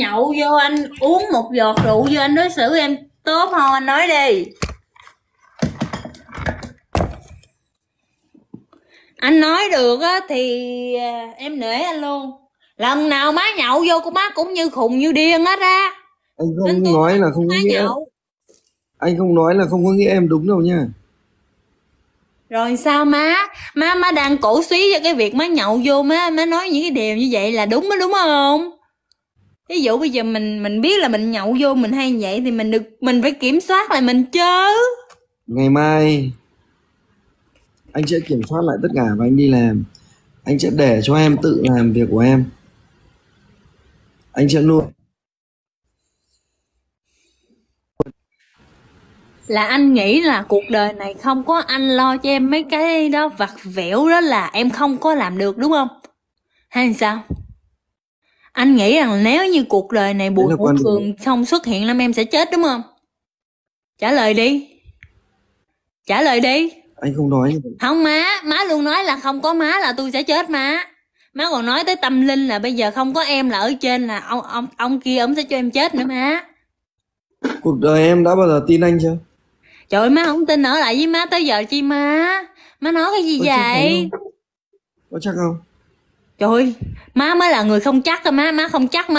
nhậu vô anh uống một giọt rượu vô anh đối xử em tốt không anh nói đi anh nói được á thì à, em nể anh luôn lần nào má nhậu vô của má cũng như khùng như điên hết á anh không Nên nói là không có nghĩa nhậu. anh không nói là không có nghĩa em đúng đâu nha rồi sao má má má đang cổ suý cho cái việc má nhậu vô má má nói những cái điều như vậy là đúng đó đúng không ví dụ bây giờ mình mình biết là mình nhậu vô mình hay vậy thì mình được mình phải kiểm soát lại mình chứ ngày mai anh sẽ kiểm soát lại tất cả và anh đi làm anh sẽ để cho em tự làm việc của em anh sẽ nuôi là anh nghĩ là cuộc đời này không có anh lo cho em mấy cái đó vặt vẹo đó là em không có làm được đúng không hay sao anh nghĩ rằng nếu như cuộc đời này buồn của thường không xuất hiện lắm em sẽ chết đúng không trả lời đi trả lời đi anh không nói không má má luôn nói là không có má là tôi sẽ chết má má còn nói tới tâm linh là bây giờ không có em là ở trên là ông ông ông kia ông sẽ cho em chết nữa má cuộc đời em đã bao giờ tin anh chưa trời ơi má không tin ở lại với má tới giờ chi má má nói cái gì có vậy chắc có chắc không trời má mới là người không chắc má má không chắc má